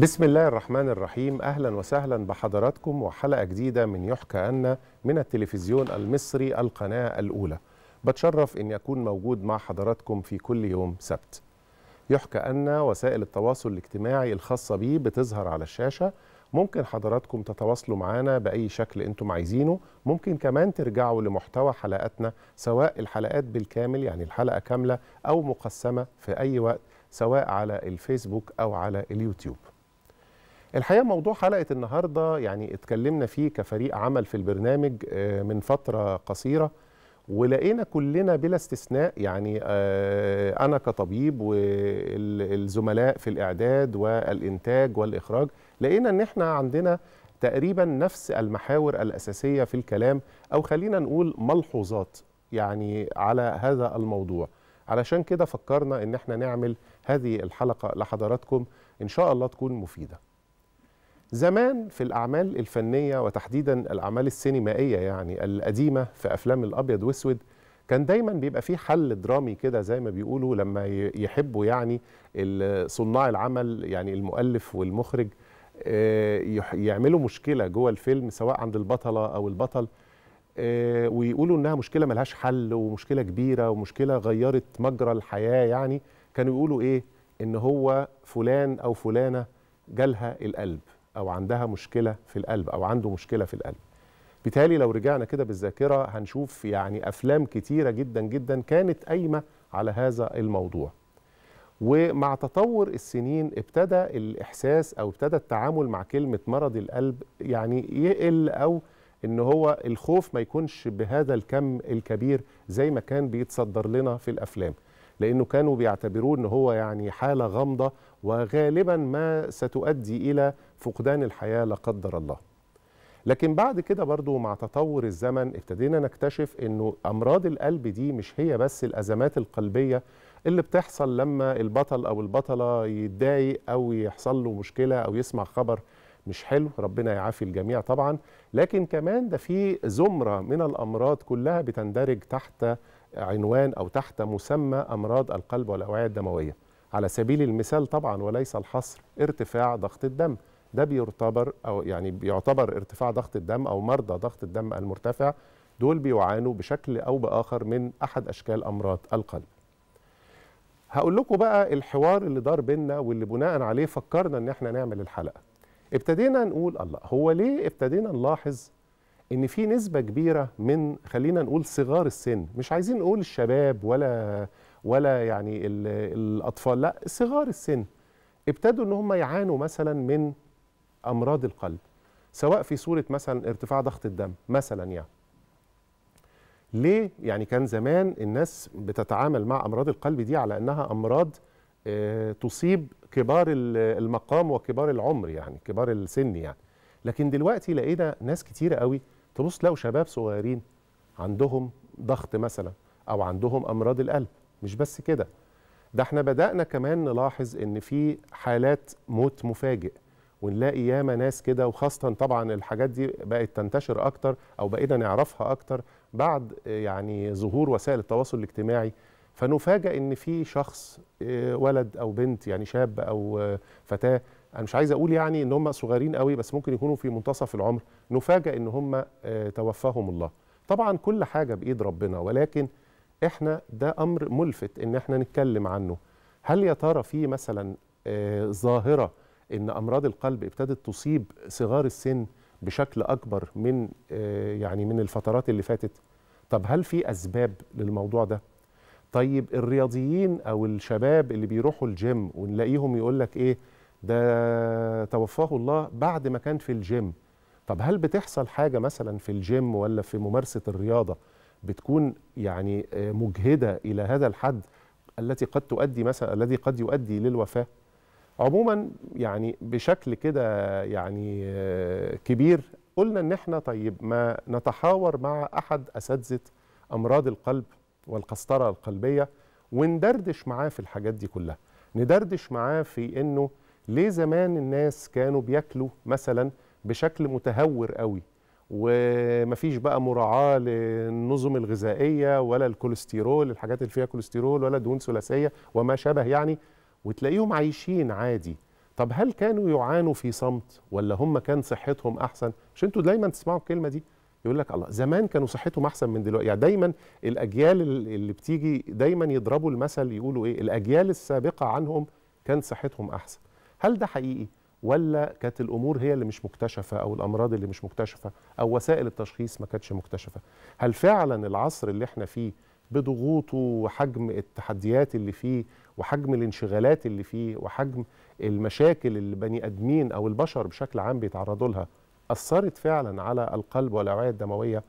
بسم الله الرحمن الرحيم أهلا وسهلا بحضراتكم وحلقة جديدة من يحكى أن من التلفزيون المصري القناة الأولى بتشرف أن يكون موجود مع حضراتكم في كل يوم سبت يحكى أن وسائل التواصل الاجتماعي الخاصة بيه بتظهر على الشاشة ممكن حضراتكم تتواصلوا معنا بأي شكل أنتم عايزينه ممكن كمان ترجعوا لمحتوى حلقاتنا سواء الحلقات بالكامل يعني الحلقة كاملة أو مقسمة في أي وقت سواء على الفيسبوك أو على اليوتيوب الحقيقه موضوع حلقه النهارده يعني اتكلمنا فيه كفريق عمل في البرنامج آه، من فتره قصيره ولقينا كلنا بلا استثناء يعني آه، انا كطبيب والزملاء في الاعداد والانتاج والاخراج لقينا ان احنا عندنا تقريبا نفس المحاور الاساسيه في الكلام او خلينا نقول ملحوظات يعني على هذا الموضوع علشان كده فكرنا ان احنا نعمل هذه الحلقه لحضراتكم ان شاء الله تكون مفيده زمان في الأعمال الفنية وتحديدا الأعمال السينمائية يعني القديمة في أفلام الأبيض وأسود كان دايما بيبقى فيه حل درامي كده زي ما بيقولوا لما يحبوا يعني صناع العمل يعني المؤلف والمخرج آه، يعملوا مشكلة جوه الفيلم سواء عند البطلة أو البطل آه، ويقولوا إنها مشكلة ملهاش حل ومشكلة كبيرة ومشكلة غيرت مجرى الحياة يعني كانوا يقولوا إيه إن هو فلان أو فلانة جالها القلب او عندها مشكله في القلب او عنده مشكله في القلب بالتالي لو رجعنا كده بالذاكره هنشوف يعني افلام كتيره جدا جدا كانت قايمه على هذا الموضوع ومع تطور السنين ابتدى الاحساس او ابتدى التعامل مع كلمه مرض القلب يعني يقل او ان هو الخوف ما يكونش بهذا الكم الكبير زي ما كان بيتصدر لنا في الافلام لأنه كانوا بيعتبروه أن هو يعني حالة غامضة وغالبا ما ستؤدي إلى فقدان الحياة لا قدر الله لكن بعد كده برضو مع تطور الزمن ابتدينا نكتشف أنه أمراض القلب دي مش هي بس الأزمات القلبية اللي بتحصل لما البطل أو البطلة يتضايق أو يحصل له مشكلة أو يسمع خبر مش حلو ربنا يعافي الجميع طبعا لكن كمان ده في زمرة من الأمراض كلها بتندرج تحت عنوان أو تحت مسمى أمراض القلب والأوعية الدموية على سبيل المثال طبعا وليس الحصر ارتفاع ضغط الدم ده بيعتبر أو يعني بيعتبر ارتفاع ضغط الدم أو مرضى ضغط الدم المرتفع دول بيعانوا بشكل أو بآخر من أحد أشكال أمراض القلب هقول لكم بقى الحوار اللي دار بينا واللي بناء عليه فكرنا ان احنا نعمل الحلقه ابتدينا نقول الله هو ليه ابتدينا نلاحظ ان في نسبه كبيره من خلينا نقول صغار السن مش عايزين نقول الشباب ولا ولا يعني الاطفال لا صغار السن ابتدوا ان هم يعانوا مثلا من امراض القلب سواء في صوره مثلا ارتفاع ضغط الدم مثلا يعني ليه يعني كان زمان الناس بتتعامل مع امراض القلب دي على انها امراض آه، تصيب كبار المقام وكبار العمر يعني كبار السن يعني لكن دلوقتي لقينا ناس كتيره قوي تبص تلاقوا شباب صغيرين عندهم ضغط مثلا او عندهم امراض القلب مش بس كده ده احنا بدانا كمان نلاحظ ان في حالات موت مفاجئ ونلاقي ياما ناس كده وخاصه طبعا الحاجات دي بقت تنتشر اكتر او بقينا نعرفها اكتر بعد يعني ظهور وسائل التواصل الاجتماعي فنفاجئ ان في شخص آه، ولد او بنت يعني شاب او آه، فتاه انا مش عايز اقول يعني ان هم صغيرين قوي بس ممكن يكونوا في منتصف العمر نفاجئ ان هم آه، توفاهم الله طبعا كل حاجه بايد ربنا ولكن احنا ده امر ملفت ان احنا نتكلم عنه هل يا ترى في مثلا آه، ظاهره ان امراض القلب ابتدت تصيب صغار السن بشكل اكبر من آه، يعني من الفترات اللي فاتت طب هل في اسباب للموضوع ده طيب الرياضيين او الشباب اللي بيروحوا الجيم ونلاقيهم يقول لك ايه ده توفاه الله بعد ما كان في الجيم طب هل بتحصل حاجه مثلا في الجيم ولا في ممارسه الرياضه بتكون يعني آه، مجهده الى هذا الحد التي قد تؤدي مثلا الذي قد يؤدي للوفاه عموما يعني بشكل كده يعني آه، كبير قلنا ان احنا طيب ما نتحاور مع احد اساتذه امراض القلب والقسطره القلبيه وندردش معاه في الحاجات دي كلها ندردش معاه في انه ليه زمان الناس كانوا بياكلوا مثلا بشكل متهور قوي ومفيش بقى مراعاة للنظم الغذائية ولا الكوليسترول الحاجات اللي فيها كوليسترول ولا دهون ثلاثية وما شابه يعني وتلاقيهم عايشين عادي طب هل كانوا يعانوا في صمت ولا هم كان صحتهم أحسن؟ مش انتوا دايما تسمعوا الكلمة دي يقول لك الله زمان كانوا صحتهم أحسن من دلوقتي يعني دايما الأجيال اللي بتيجي دايما يضربوا المثل يقولوا إيه الأجيال السابقة عنهم كان صحتهم أحسن هل ده حقيقي؟ ولا كانت الامور هي اللي مش مكتشفه او الامراض اللي مش مكتشفه او وسائل التشخيص ما كانتش مكتشفه هل فعلا العصر اللي احنا فيه بضغوطه وحجم التحديات اللي فيه وحجم الانشغالات اللي فيه وحجم المشاكل اللي بني ادمين او البشر بشكل عام بيتعرضوا لها اثرت فعلا على القلب والاوعيه الدمويه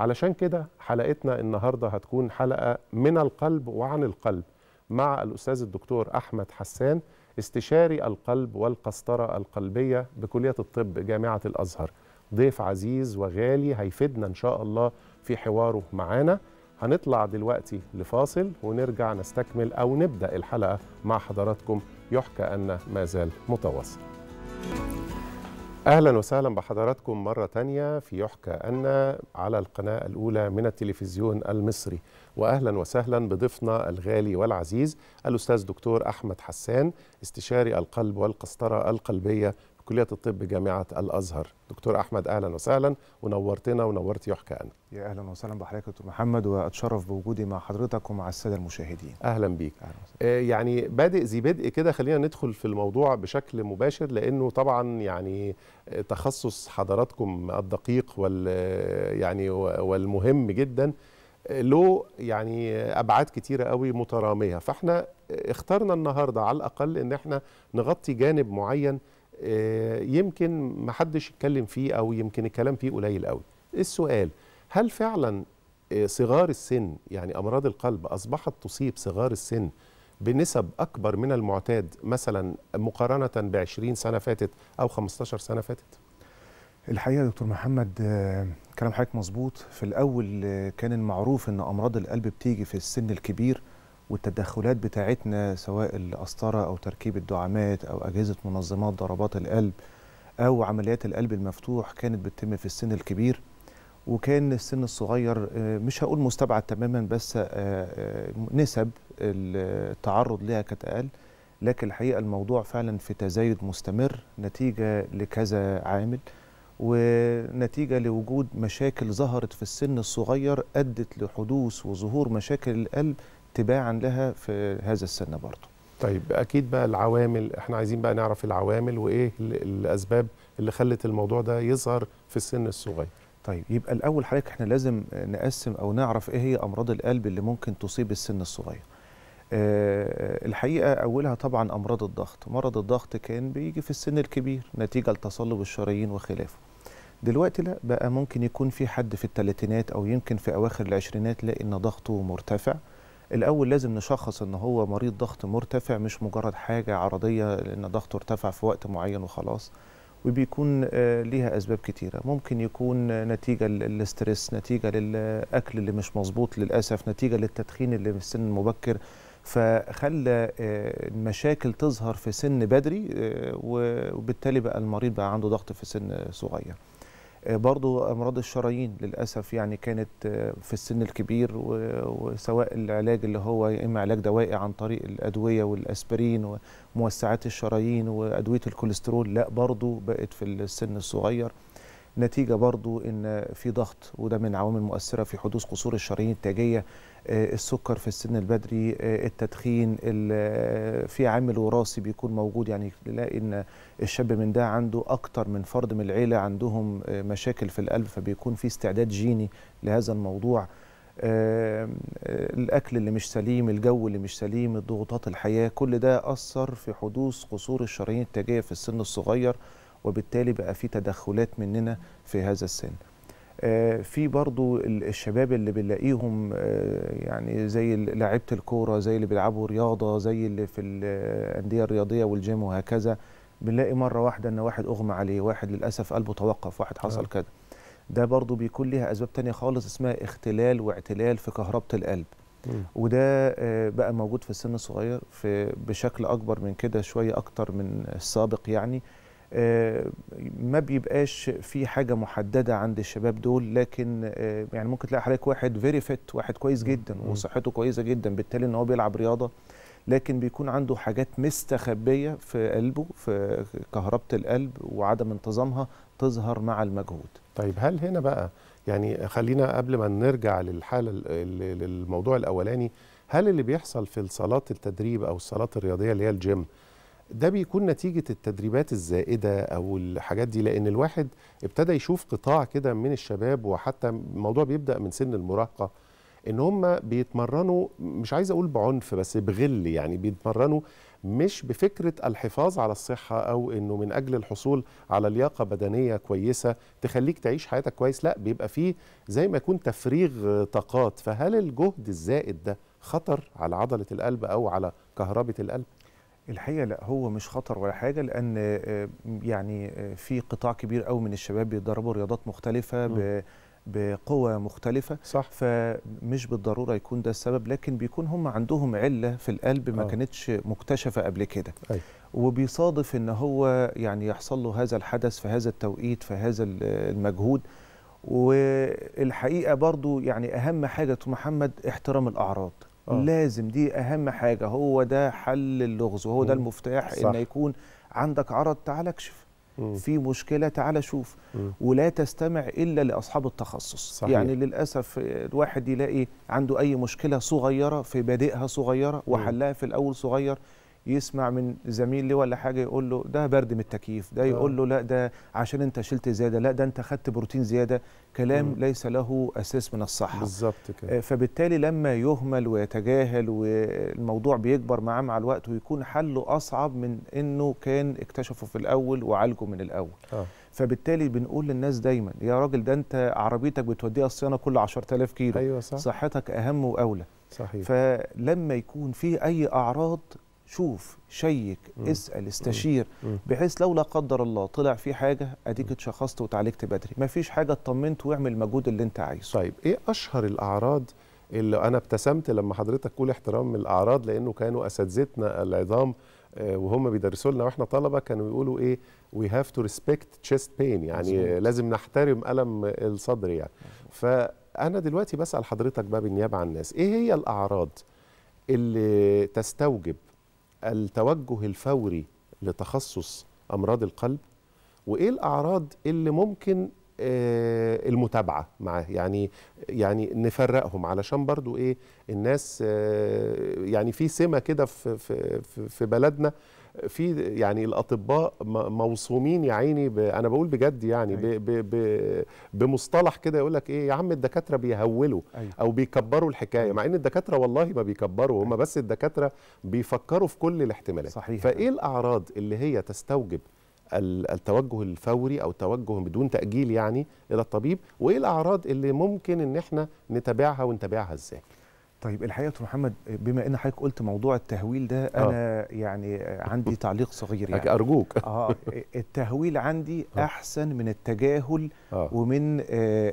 علشان كده حلقتنا النهارده هتكون حلقه من القلب وعن القلب مع الاستاذ الدكتور احمد حسان استشاري القلب والقسطرة القلبية بكلية الطب جامعة الأزهر ضيف عزيز وغالي هيفيدنا إن شاء الله في حواره معانا هنطلع دلوقتي لفاصل ونرجع نستكمل أو نبدأ الحلقة مع حضراتكم يحكى أن ما زال متواصل أهلا وسهلا بحضراتكم مرة تانية في يحكى أن على القناة الأولى من التلفزيون المصري وأهلا وسهلا بضيفنا الغالي والعزيز الأستاذ دكتور أحمد حسان استشاري القلب والقسطرة القلبية كلية الطب جامعة الأزهر دكتور أحمد أهلا وسهلا ونورتنا ونورت يحكى أنا يا أهلا وسهلا بحضرتك دكتور محمد وأتشرف بوجودي مع حضرتك ومع السادة المشاهدين أهلا بيك أهلا آه يعني بادئ ذي بدء كده خلينا ندخل في الموضوع بشكل مباشر لأنه طبعا يعني آه، تخصص حضراتكم الدقيق وال آه، يعني والمهم جدا له يعني ابعاد كتيره قوي متراميه فاحنا اخترنا النهارده على الاقل ان احنا نغطي جانب معين آه، يمكن ما حدش يتكلم فيه او يمكن الكلام فيه قليل قوي السؤال هل فعلا آه، صغار السن يعني امراض القلب اصبحت تصيب صغار السن بنسب اكبر من المعتاد مثلا مقارنه ب 20 سنه فاتت او 15 سنه فاتت الحقيقه يا دكتور محمد آه، كلام حضرتك مظبوط في الاول كان المعروف ان امراض القلب بتيجي في السن الكبير والتدخلات بتاعتنا سواء القسطره او تركيب الدعامات او اجهزه منظمات ضربات القلب او عمليات القلب المفتوح كانت بتتم في السن الكبير وكان السن الصغير آه، مش هقول مستبعد تماما بس آه، آه، نسب التعرض لها كانت اقل لكن الحقيقه الموضوع فعلا في تزايد مستمر نتيجه لكذا عامل ونتيجه لوجود مشاكل ظهرت في السن الصغير ادت لحدوث وظهور مشاكل القلب تباعا لها في هذا السن برضه طيب اكيد بقى العوامل احنا عايزين بقى نعرف العوامل وايه الاسباب اللي خلت الموضوع ده يظهر في السن الصغير طيب يبقى الاول حضرتك احنا لازم نقسم او نعرف ايه هي امراض القلب اللي ممكن تصيب السن الصغير أه الحقيقه اولها طبعا امراض الضغط مرض الضغط كان بيجي في السن الكبير نتيجه لتصلب الشرايين وخلافه دلوقتي لا بقى ممكن يكون في حد في الثلاثينات او يمكن في اواخر العشرينات لقى ان ضغطه مرتفع الاول لازم نشخص ان هو مريض ضغط مرتفع مش مجرد حاجه عرضيه لان ضغطه ارتفع في وقت معين وخلاص وبيكون آه، ليها اسباب كتيره ممكن يكون نتيجه للاسترس نتيجه للاكل اللي مش مظبوط للاسف نتيجه للتدخين اللي في السن المبكر فخلى آه، المشاكل تظهر في سن بدري آه، وبالتالي بقى المريض بقى عنده ضغط في سن صغير آه، برضو امراض الشرايين للاسف يعني كانت آه، في السن الكبير وسواء العلاج اللي هو يا اما علاج دوائي عن طريق الادويه والاسبرين وموسعات الشرايين وادويه الكوليسترول لا برضو بقت في السن الصغير نتيجه برضو ان في ضغط وده من عوامل مؤثره في حدوث قصور الشرايين التاجيه آه، السكر في السن البدري آه، التدخين آه، في عامل وراثي بيكون موجود يعني نلاقي ان الشاب من ده عنده اكتر من فرد من العيله عندهم مشاكل في القلب فبيكون في استعداد جيني لهذا الموضوع الاكل اللي مش سليم الجو اللي مش سليم الضغوطات الحياه كل ده اثر في حدوث قصور الشرايين التاجيه في السن الصغير وبالتالي بقى في تدخلات مننا في هذا السن آه، في برضو الشباب اللي بنلاقيهم آه، يعني زي لعيبه الكوره زي اللي بيلعبوا رياضه زي اللي في الانديه آه، الرياضيه والجيم وهكذا بنلاقي مره واحده ان واحد اغمى عليه واحد للاسف قلبه توقف واحد حصل كده ده برضو بيكون ليها اسباب تانية خالص اسمها اختلال واعتلال في كهربه القلب وده بقى موجود في السن الصغير في بشكل اكبر من كده شويه اكتر من السابق يعني آه، ما بيبقاش في حاجه محدده عند الشباب دول لكن آه، يعني ممكن تلاقي حضرتك واحد فيري فيت واحد كويس جدا وصحته كويسه جدا بالتالي ان هو بيلعب رياضه لكن بيكون عنده حاجات مستخبيه في قلبه في كهربه القلب وعدم انتظامها تظهر مع المجهود طيب هل هنا بقى يعني خلينا قبل ما نرجع للحاله للموضوع الاولاني هل اللي بيحصل في صالات التدريب او الصالات الرياضيه اللي هي الجيم ده بيكون نتيجة التدريبات الزائدة أو الحاجات دي لأن الواحد ابتدى يشوف قطاع كده من الشباب وحتى الموضوع بيبدأ من سن المراهقة إن هم بيتمرنوا مش عايز أقول بعنف بس بغل يعني بيتمرنوا مش بفكرة الحفاظ على الصحة أو إنه من أجل الحصول على لياقة بدنية كويسة تخليك تعيش حياتك كويس لا بيبقى فيه زي ما يكون تفريغ طاقات فهل الجهد الزائد ده خطر على عضلة القلب أو على كهربة القلب؟ الحقيقه لا هو مش خطر ولا حاجه لان آه، يعني آه، في قطاع كبير قوي من الشباب بيتدربوا رياضات مختلفه ب بقوة مختلفة صح. فمش بالضرورة يكون ده السبب لكن بيكون هم عندهم علة في القلب ما أوه. كانتش مكتشفة قبل كده أي. أيوة. وبيصادف ان هو يعني يحصل له هذا الحدث في هذا التوقيت في هذا المجهود والحقيقة برضو يعني أهم حاجة محمد احترام الأعراض أوه. لازم دي اهم حاجه هو ده حل اللغز وهو ده المفتاح صح. ان يكون عندك عرض تعال اكشف في مشكله تعال شوف ولا تستمع الا لاصحاب التخصص صحيح. يعني للاسف الواحد يلاقي عنده اي مشكله صغيره في بادئها صغيره وحلها في الاول صغير يسمع من زميل له ولا حاجه يقول له ده برد من التكييف ده آه. يقول له لا ده عشان انت شلت زياده لا ده انت خدت بروتين زياده كلام مم. ليس له اساس من الصحه بالظبط كده آه، فبالتالي لما يهمل ويتجاهل والموضوع بيكبر معاه مع الوقت ويكون حله اصعب من انه كان اكتشفه في الاول وعالجه من الاول آه. فبالتالي بنقول للناس دايما يا راجل ده انت عربيتك بتوديها الصيانه كل 10000 كيلو أيوة صح. صحتك اهم واولى صحيح فلما يكون في اي اعراض شوف شيك اسال استشير بحيث لو لا قدر الله طلع في حاجه اديك اتشخصت وتعالجت بدري ما فيش حاجه اطمنت واعمل المجهود اللي انت عايزه طيب ايه اشهر الاعراض اللي انا ابتسمت لما حضرتك كل احترام من الاعراض لانه كانوا اساتذتنا العظام آه، وهم بيدرسوا لنا واحنا طلبه كانوا يقولوا ايه وي هاف تو ريسبكت تشيست بين يعني مزمت. لازم نحترم الم الصدر يعني فانا دلوقتي بسال حضرتك بقى بالنيابه عن الناس ايه هي الاعراض اللي تستوجب التوجه الفوري لتخصص امراض القلب وايه الاعراض اللي ممكن آه، المتابعه معاه يعني يعني نفرقهم علشان برضو ايه الناس آه، يعني في سمه كده في في في بلدنا في يعني الاطباء موصومين يا عيني انا بقول بجد يعني أيوة. ب... ب... بمصطلح كده يقول لك ايه يا عم الدكاتره بيهولوا أيوة. او بيكبروا الحكايه أيوة. مع ان الدكاتره والله ما بيكبروا هم أيوة. بس الدكاتره بيفكروا في كل الاحتمالات صحيح. فايه الاعراض اللي هي تستوجب التوجه الفوري او التوجه بدون تاجيل يعني الى الطبيب وايه الاعراض اللي ممكن ان احنا نتابعها ونتابعها ازاي طيب الحقيقه يا محمد بما ان حضرتك قلت موضوع التهويل ده آه. انا أوه. يعني عندي تعليق صغير يعني ارجوك اه التهويل عندي أوه. احسن من التجاهل أوه. ومن آه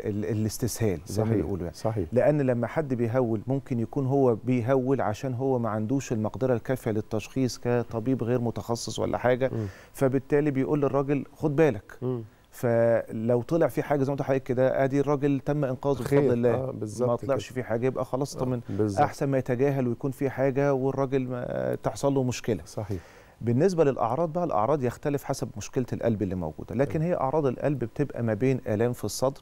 الاستسهال زي ما بيقولوا يعني صحيح لان لما حد بيهول ممكن يكون هو بيهول عشان هو ما عندوش المقدره الكافيه للتشخيص كطبيب غير متخصص ولا حاجه م. فبالتالي بيقول للراجل خد بالك م. فلو طلع في حاجه زي ما قلت حضرتك كده ادي الراجل تم انقاذه بفضل الله آه ما طلعش في حاجه يبقى خلاص طمن آه احسن ما يتجاهل ويكون في حاجه والراجل ما تحصل له مشكله صحيح بالنسبه للاعراض بقى الاعراض يختلف حسب مشكله القلب اللي موجوده لكن هي اعراض القلب بتبقى ما بين الام في الصدر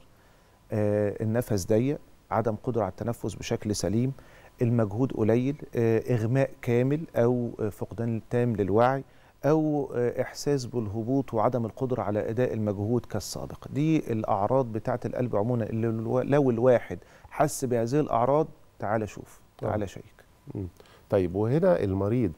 آه النفس ضيق عدم قدره على التنفس بشكل سليم المجهود قليل آه اغماء كامل او فقدان تام للوعي او احساس بالهبوط وعدم القدره على اداء المجهود كالسابق دي الاعراض بتاعه القلب عموما اللي لو الواحد حس بهذه الاعراض تعال شوف تعال نعم. شيك طيب وهنا المريض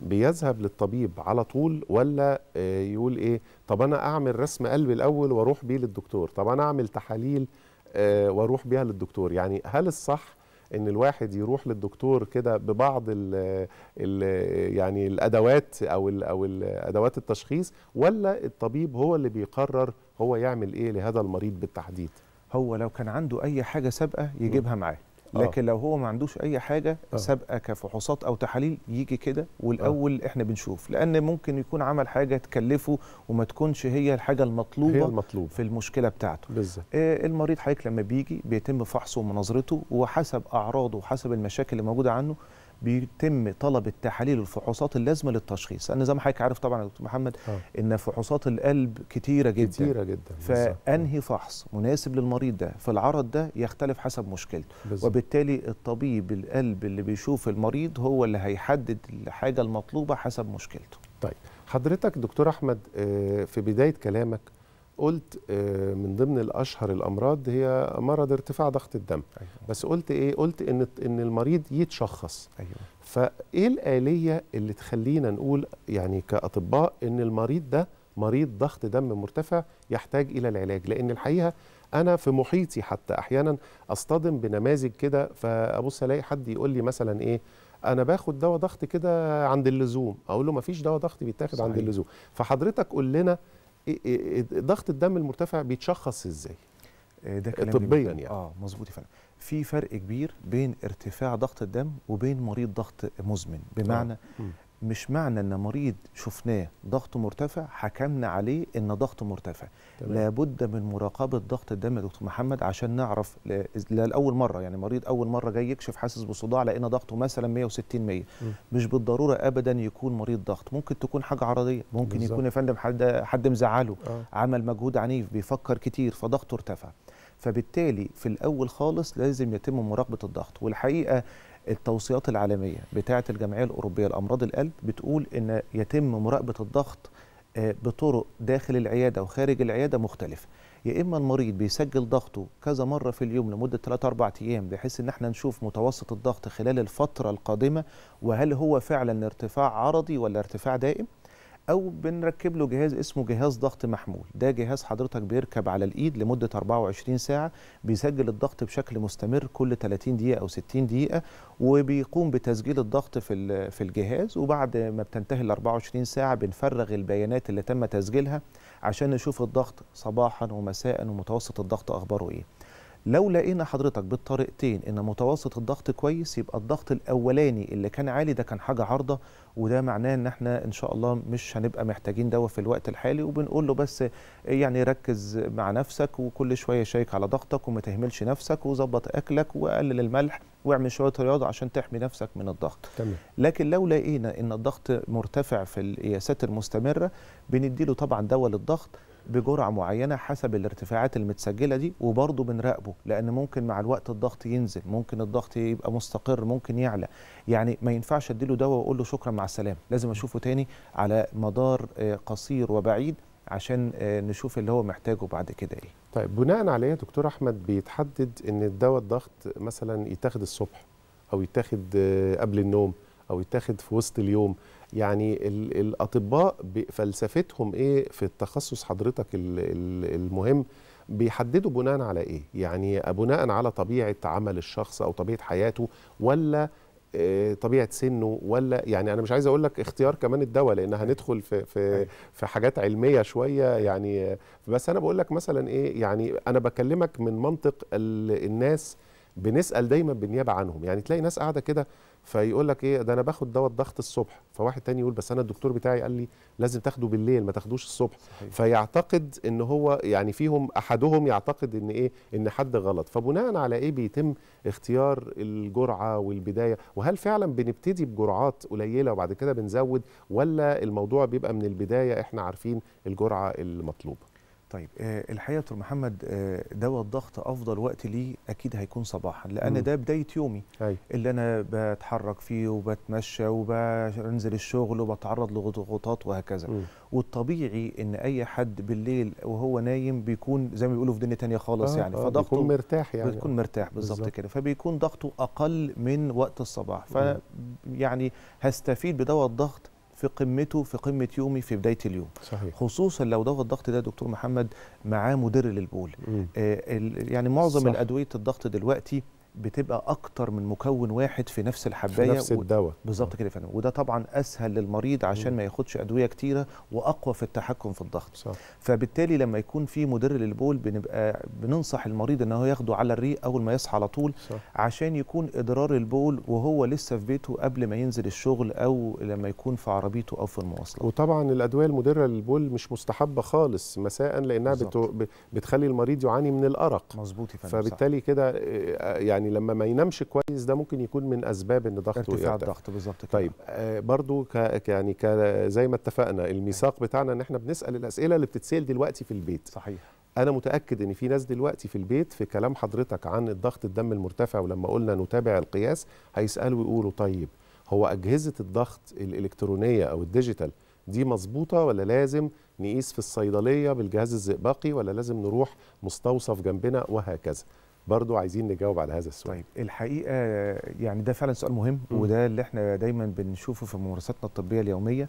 بيذهب للطبيب على طول ولا آه، يقول ايه طب انا اعمل رسم قلب الاول واروح بيه للدكتور طب انا اعمل تحاليل آه، واروح بيها للدكتور يعني هل الصح ان الواحد يروح للدكتور كده ببعض الـ الـ يعني الادوات او الـ او ادوات التشخيص ولا الطبيب هو اللي بيقرر هو يعمل ايه لهذا المريض بالتحديد هو لو كان عنده اي حاجه سابقه يجيبها معاه آه. لكن لو هو ما عندوش اي حاجه آه. سابقه كفحوصات او تحاليل يجي كده والاول أوه. احنا بنشوف لان ممكن يكون عمل حاجه تكلفه وما تكونش هي الحاجه المطلوبه هي المطلوب. في المشكله بتاعته بالزبط. آه، المريض حضرتك لما بيجي بيتم فحصه ومناظرته وحسب اعراضه وحسب المشاكل اللي موجوده عنه بيتم طلب التحاليل الفحوصات اللازمه للتشخيص انا زي ما حضرتك عارف طبعا يا دكتور محمد أه. ان فحوصات القلب كتيره جدا كتيره جدا فانهي فحص مناسب للمريض ده في العرض ده يختلف حسب مشكلته وبالتالي الطبيب القلب اللي بيشوف المريض هو اللي هيحدد الحاجه المطلوبه حسب مشكلته طيب حضرتك دكتور احمد آه، في بدايه كلامك قلت آه، من ضمن الاشهر الامراض هي مرض ارتفاع ضغط الدم أيوة. بس قلت ايه قلت ان ان المريض يتشخص أيوة. فايه الاليه اللي تخلينا نقول يعني كاطباء ان المريض ده مريض ضغط دم مرتفع يحتاج الى العلاج لان الحقيقه انا في محيطي حتى احيانا اصطدم بنماذج كده فابص الاقي حد يقول لي مثلا ايه انا باخد دواء ضغط كده عند اللزوم اقول له مفيش دواء ضغط بيتاخد عند اللزوم فحضرتك قول لنا إيه، إيه، إيه، ضغط الدم المرتفع بيتشخص ازاي آه، ده كلام طبيا يعني اه مظبوط فندم في فرق كبير بين ارتفاع ضغط الدم وبين مريض ضغط مزمن بمعنى آه. مش معنى ان مريض شفناه ضغطه مرتفع حكمنا عليه ان ضغطه مرتفع طبعا. لابد من مراقبه ضغط الدم يا دكتور محمد عشان نعرف لاول مره يعني مريض اول مره جاي يكشف حاسس بصداع لقينا ضغطه مثلا 160 100 م. مش بالضروره ابدا يكون مريض ضغط ممكن تكون حاجه عرضيه ممكن بالزبط. يكون يا فندم حد حد مزعله آه. عمل مجهود عنيف بيفكر كتير فضغطه ارتفع فبالتالي في الاول خالص لازم يتم مراقبه الضغط والحقيقه التوصيات العالميه بتاعه الجمعيه الاوروبيه لامراض القلب بتقول ان يتم مراقبه الضغط آه، بطرق داخل العياده وخارج العياده مختلفه يا اما المريض بيسجل ضغطه كذا مره في اليوم لمده 3 4 ايام بحيث ان احنا نشوف متوسط الضغط خلال الفتره القادمه وهل هو فعلا ارتفاع عرضي ولا ارتفاع دائم او بنركب له جهاز اسمه جهاز ضغط محمول ده جهاز حضرتك بيركب على الايد لمده 24 ساعه بيسجل الضغط بشكل مستمر كل 30 دقيقه او 60 دقيقه وبيقوم بتسجيل الضغط في في الجهاز وبعد ما بتنتهي ال 24 ساعه بنفرغ البيانات اللي تم تسجيلها عشان نشوف الضغط صباحا ومساء ومتوسط الضغط اخباره ايه لو لقينا حضرتك بالطريقتين ان متوسط الضغط كويس يبقى الضغط الاولاني اللي كان عالي ده كان حاجه عارضه وده معناه ان احنا ان شاء الله مش هنبقى محتاجين دواء في الوقت الحالي وبنقول له بس يعني ركز مع نفسك وكل شويه شيك على ضغطك وما تهملش نفسك وظبط اكلك وقلل الملح واعمل شويه رياضه عشان تحمي نفسك من الضغط تمام. لكن لو لقينا ان الضغط مرتفع في القياسات المستمره بندي له طبعا دواء للضغط بجرعه معينه حسب الارتفاعات المتسجله دي وبرضه بنراقبه لان ممكن مع الوقت الضغط ينزل ممكن الضغط يبقى مستقر ممكن يعلى يعني ما ينفعش اديله دواء واقول له شكرا مع السلامه لازم اشوفه تاني على مدار آه، قصير وبعيد عشان آه، نشوف اللي هو محتاجه بعد كده ايه طيب بناء عليه دكتور احمد بيتحدد ان الدواء الضغط مثلا يتاخد الصبح او يتاخد آه، قبل النوم او يتاخد في وسط اليوم يعني الاطباء فلسفتهم ايه في التخصص حضرتك المهم بيحددوا بناء على ايه يعني بناء على طبيعه عمل الشخص او طبيعه حياته ولا آه، طبيعه سنه ولا يعني انا مش عايز اقول لك اختيار كمان الدواء لان أيوة. هندخل في في أيوة. في حاجات علميه شويه يعني بس انا بقول لك مثلا ايه يعني انا بكلمك من منطق الناس بنسال دايما بالنيابه عنهم يعني تلاقي ناس قاعده كده فيقول لك ايه ده انا باخد دواء الضغط الصبح فواحد تاني يقول بس انا الدكتور بتاعي قال لي لازم تاخده بالليل ما تاخدوش الصبح صحيح. فيعتقد ان هو يعني فيهم احدهم يعتقد ان ايه ان حد غلط فبناء على ايه بيتم اختيار الجرعه والبدايه وهل فعلا بنبتدي بجرعات قليله وبعد كده بنزود ولا الموضوع بيبقى من البدايه احنا عارفين الجرعه المطلوبه طيب آه، الحقيقه دكتور محمد آه، دواء الضغط افضل وقت ليه اكيد هيكون صباحا لان ده بدايه يومي أي. اللي انا بتحرك فيه وبتمشى وبنزل الشغل وبتعرض لضغوطات وهكذا م. والطبيعي ان اي حد بالليل وهو نايم بيكون زي ما بيقولوا في دنيا ثانيه خالص آه يعني آه فضغطه بيكون مرتاح يعني بيكون مرتاح بالظبط كده فبيكون ضغطه اقل من وقت الصباح ف يعني هستفيد بدواء الضغط في قمته في قمه يومي في بدايه اليوم صحيح. خصوصا لو دواء الضغط ده دكتور محمد معاه مدر للبول آه يعني معظم صح. الادويه الضغط دلوقتي بتبقى اكتر من مكون واحد في نفس الحبايه في نفس الدواء بالظبط آه. كده يا فندم وده طبعا اسهل للمريض عشان م. ما ياخدش ادويه كتيره واقوى في التحكم في الضغط صح. فبالتالي لما يكون في مدر للبول بنبقى بننصح المريض ان هو ياخده على الريق اول ما يصحى على طول صح. عشان يكون ادرار البول وهو لسه في بيته قبل ما ينزل الشغل او لما يكون في عربيته او في المواصلات وطبعا الادويه المدره للبول مش مستحبه خالص مساء لانها بتو... بتخلي المريض يعاني من الارق مظبوط فبالتالي كده آه، آه، يعني يعني لما ما ينامش كويس ده ممكن يكون من اسباب ان ضغطه ارتفاع الضغط بالظبط كده طيب آه برضو ك يعني ك زي ما اتفقنا الميثاق بتاعنا ان احنا بنسال الاسئله اللي بتتسال دلوقتي في البيت صحيح انا متاكد ان في ناس دلوقتي في البيت في كلام حضرتك عن الضغط الدم المرتفع ولما قلنا نتابع القياس هيسالوا ويقولوا طيب هو اجهزه الضغط الالكترونيه او الديجيتال دي مظبوطه ولا لازم نقيس في الصيدليه بالجهاز الزئبقي ولا لازم نروح مستوصف جنبنا وهكذا برضو عايزين نجاوب على هذا السؤال طيب الحقيقه يعني ده فعلا سؤال مهم م. وده اللي احنا دايما بنشوفه في ممارساتنا الطبيه اليوميه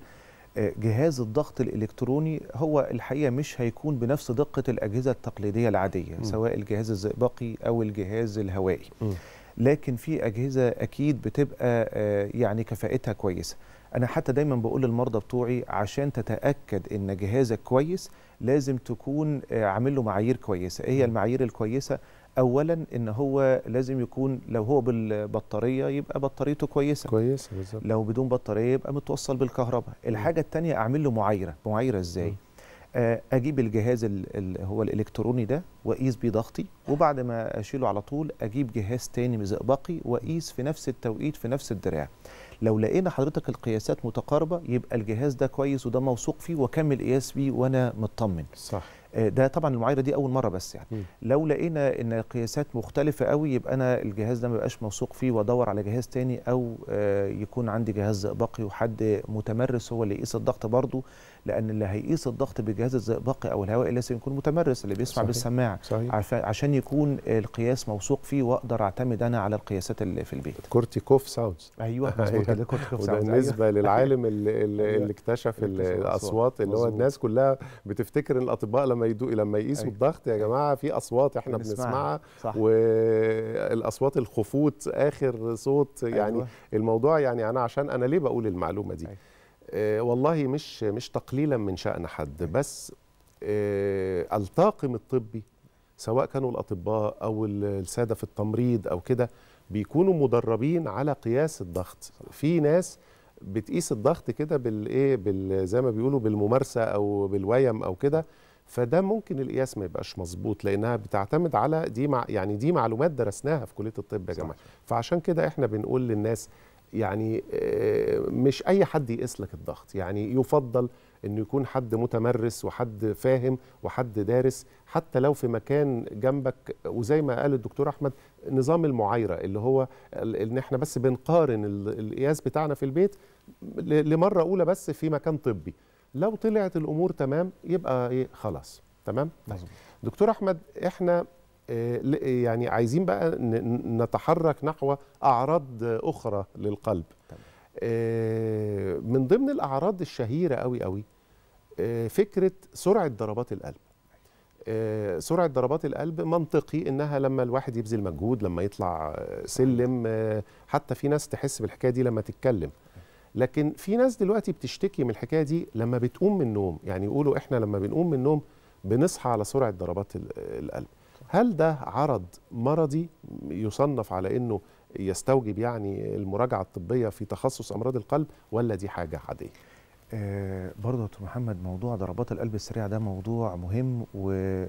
آه، جهاز الضغط الالكتروني هو الحقيقه مش هيكون بنفس دقه الاجهزه التقليديه العاديه م. سواء الجهاز الزئبقي او الجهاز الهوائي م. لكن في اجهزه اكيد بتبقى آه، يعني كفاءتها كويسه انا حتى دايما بقول للمرضى بتوعي عشان تتاكد ان جهازك كويس لازم تكون آه، عامل له معايير كويسه ايه هي المعايير الكويسه اولا ان هو لازم يكون لو هو بالبطاريه يبقى بطاريته كويسه كويسه بالظبط لو بدون بطاريه يبقى متوصل بالكهرباء الحاجه الثانيه اعمل له معايره معايره ازاي آه، اجيب الجهاز اللي هو الالكتروني ده واقيس بيه ضغطي وبعد ما اشيله على طول اجيب جهاز تاني مزئبقي واقيس في نفس التوقيت في نفس الدراع لو لقينا حضرتك القياسات متقاربه يبقى الجهاز ده كويس وده موثوق فيه واكمل قياس بيه وانا مطمن صح آه، ده طبعا المعايره دي اول مره بس يعني لو لقينا ان قياسات مختلفه قوي يبقى انا الجهاز ده ما بقاش موثوق فيه وادور على جهاز تاني او آه، يكون عندي جهاز زئبقي وحد متمرس هو اللي يقيس الضغط برضه لان اللي هيقيس الضغط بالجهاز الزئبقي او الهوائي لازم يكون متمرس اللي بيسمع بالسماعه صحيح. عشان يكون القياس موثوق فيه واقدر اعتمد انا على القياسات اللي في البيت كورتيكوف ساوندز ايوه, أيوة. بالنسبه أيوة. للعالم اللي, اللي اكتشف الاصوات اللي هو الناس كلها بتفتكر ان الاطباء لما لما يدو لما يقيسوا أيوة. الضغط يا جماعه في اصوات احنا بنسمعها, بنسمعها. والاصوات الخفوت اخر صوت أيوة. يعني أيوة. الموضوع يعني انا عشان انا ليه بقول المعلومه دي أيوة. آه والله مش مش تقليلا من شان حد أيوة. بس آه الطاقم الطبي سواء كانوا الاطباء او الساده في التمريض او كده بيكونوا مدربين على قياس الضغط في ناس بتقيس الضغط كده بالايه زي ما بيقولوا بالممارسه او بالويم او كده فده ممكن القياس ما يبقاش مظبوط لانها بتعتمد على دي مع يعني دي معلومات درسناها في كليه الطب يا جماعه فعشان كده احنا بنقول للناس يعني آه، مش اي حد يقيس لك الضغط يعني يفضل انه يكون حد متمرس وحد فاهم وحد دارس حتى لو في مكان جنبك وزي ما قال الدكتور احمد نظام المعايره اللي هو ان احنا بس بنقارن القياس بتاعنا في البيت لمره اولى بس في مكان طبي لو طلعت الامور تمام يبقى ايه خلاص تمام طيب. دكتور احمد احنا آه، يعني عايزين بقى نتحرك نحو اعراض اخرى للقلب تمام. آه، من ضمن الاعراض الشهيره قوي قوي آه، فكره سرعه ضربات القلب سرعه ضربات القلب منطقي انها لما الواحد يبذل مجهود لما يطلع سلم حتى في ناس تحس بالحكايه دي لما تتكلم لكن في ناس دلوقتي بتشتكي من الحكايه دي لما بتقوم من النوم يعني يقولوا احنا لما بنقوم من النوم بنصحى على سرعه ضربات القلب هل ده عرض مرضي يصنف على انه يستوجب يعني المراجعه الطبيه في تخصص امراض القلب ولا دي حاجه عاديه آه برضه دكتور محمد موضوع ضربات القلب السريعه ده موضوع مهم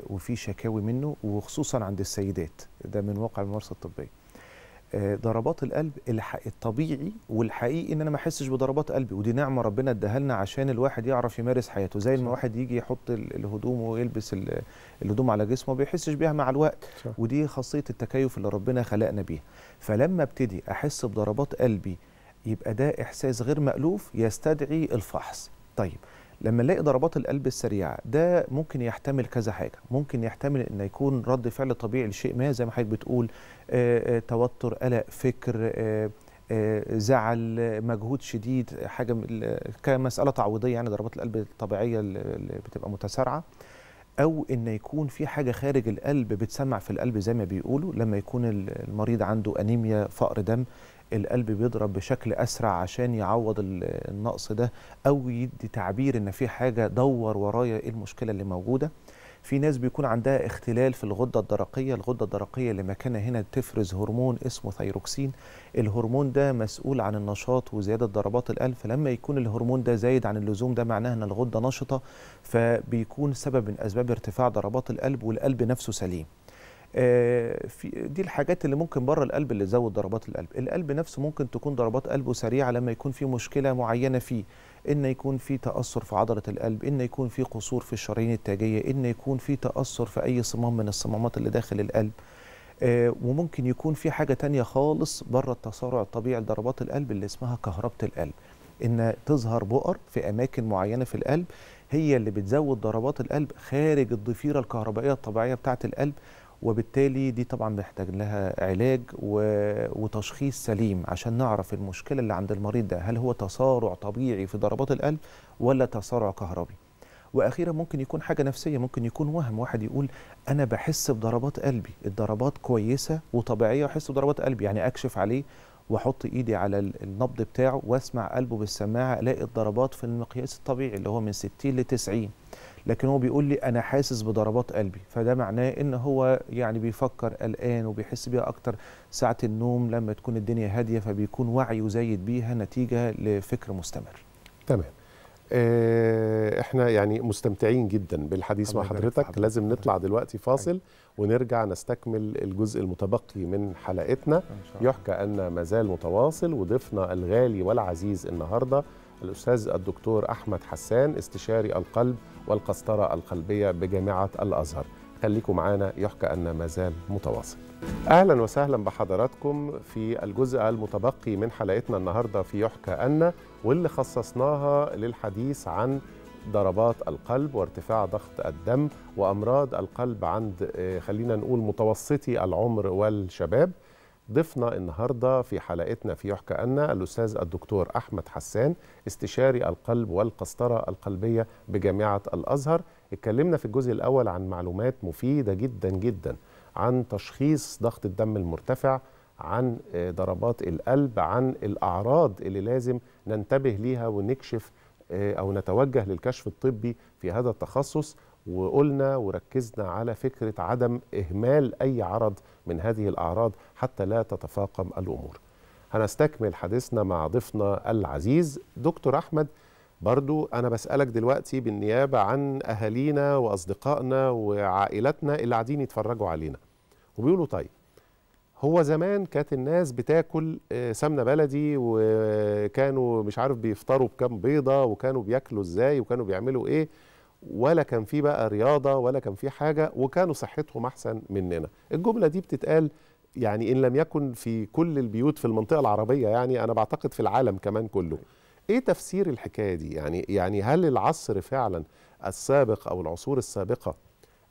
وفي شكاوي منه وخصوصا عند السيدات ده من واقع الممارسه الطبيه آه، ضربات القلب الطبيعي والحقيقي ان انا ما احسش بضربات قلبي ودي نعمه ربنا اداها لنا عشان الواحد يعرف يمارس حياته زي ما واحد يجي يحط الهدوم ويلبس الهدوم على جسمه ما بيحسش بيها مع الوقت صح. ودي خاصيه التكيف اللي ربنا خلقنا بيها فلما ابتدي احس بضربات قلبي يبقى ده احساس غير مألوف يستدعي الفحص طيب لما نلاقي ضربات القلب السريعه ده ممكن يحتمل كذا حاجه ممكن يحتمل ان يكون رد فعل طبيعي لشيء ما زي ما حضرتك بتقول آه، آه، توتر قلق فكر آه، زعل مجهود شديد حاجه كمساله تعويضيه يعني ضربات القلب الطبيعيه اللي بتبقى متسارعه او ان يكون في حاجه خارج القلب بتسمع في القلب زي ما بيقولوا لما يكون المريض عنده انيميا فقر دم القلب بيضرب بشكل اسرع عشان يعوض النقص ده او يدي تعبير ان في حاجه دور ورايا ايه المشكله اللي موجوده في ناس بيكون عندها اختلال في الغده الدرقيه الغده الدرقيه اللي مكانها هنا تفرز هرمون اسمه ثيروكسين الهرمون ده مسؤول عن النشاط وزياده ضربات القلب فلما يكون الهرمون ده زايد عن اللزوم ده معناه ان الغده نشطه فبيكون سبب من اسباب ارتفاع ضربات القلب والقلب نفسه سليم آه، في دي الحاجات اللي ممكن بره القلب اللي تزود ضربات القلب القلب نفسه ممكن تكون ضربات قلبه سريعه لما يكون في مشكله معينه فيه ان يكون في تاثر في عضله القلب ان يكون في قصور في الشرايين التاجيه ان يكون في تاثر في اي صمام من الصمامات اللي داخل القلب آه، وممكن يكون في حاجه تانية خالص بره التسارع الطبيعي لضربات القلب اللي اسمها كهربه القلب ان تظهر بؤر في اماكن معينه في القلب هي اللي بتزود ضربات القلب خارج الضفيره الكهربائيه الطبيعيه بتاعه القلب وبالتالي دي طبعا بنحتاج لها علاج وتشخيص سليم عشان نعرف المشكله اللي عند المريض ده هل هو تسارع طبيعي في ضربات القلب ولا تسارع كهربي واخيرا ممكن يكون حاجه نفسيه ممكن يكون وهم واحد يقول انا بحس بضربات قلبي الضربات كويسه وطبيعيه واحس بضربات قلبي يعني اكشف عليه واحط ايدي على النبض بتاعه واسمع قلبه بالسماعه الاقي الضربات في المقياس الطبيعي اللي هو من 60 ل 90 لكن هو بيقول لي انا حاسس بضربات قلبي فده معناه ان هو يعني بيفكر قلقان وبيحس بيها اكتر ساعه النوم لما تكون الدنيا هاديه فبيكون وعيه زايد بيها نتيجه لفكر مستمر تمام آه، احنا يعني مستمتعين جدا بالحديث مع حضرتك حبيب. لازم نطلع دلوقتي فاصل أيوة. ونرجع نستكمل الجزء المتبقي من حلقتنا يحكى ان ما زال متواصل وضيفنا الغالي والعزيز النهارده الاستاذ الدكتور احمد حسان استشاري القلب والقسطرة القلبية بجامعة الأزهر خليكم معانا يحكى أن ما زال متواصل أهلا وسهلا بحضراتكم في الجزء المتبقي من حلقتنا النهاردة في يحكى أن واللي خصصناها للحديث عن ضربات القلب وارتفاع ضغط الدم وأمراض القلب عند آه، خلينا نقول متوسطي العمر والشباب ضيفنا النهارده في حلقتنا في يحكى أن الأستاذ الدكتور أحمد حسان استشاري القلب والقسطرة القلبية بجامعة الأزهر اتكلمنا في الجزء الأول عن معلومات مفيدة جدا جدا عن تشخيص ضغط الدم المرتفع عن آه، ضربات القلب عن الأعراض اللي لازم ننتبه ليها ونكشف آه، أو نتوجه للكشف الطبي في هذا التخصص وقلنا وركزنا على فكرة عدم إهمال أي عرض من هذه الأعراض حتى لا تتفاقم الأمور هنستكمل حديثنا مع ضيفنا العزيز دكتور أحمد برضو أنا بسألك دلوقتي بالنيابة عن أهالينا وأصدقائنا وعائلتنا اللي قاعدين يتفرجوا علينا وبيقولوا طيب هو زمان كانت الناس بتاكل آه، سمنه بلدي وكانوا مش عارف بيفطروا بكام بيضه وكانوا بياكلوا ازاي وكانوا بيعملوا ايه ولا كان في بقى رياضه ولا كان في حاجه وكانوا صحتهم احسن مننا الجمله دي بتتقال يعني ان لم يكن في كل البيوت في المنطقه العربيه يعني انا بعتقد في العالم كمان كله ايه تفسير الحكايه دي يعني يعني هل العصر فعلا السابق او العصور السابقه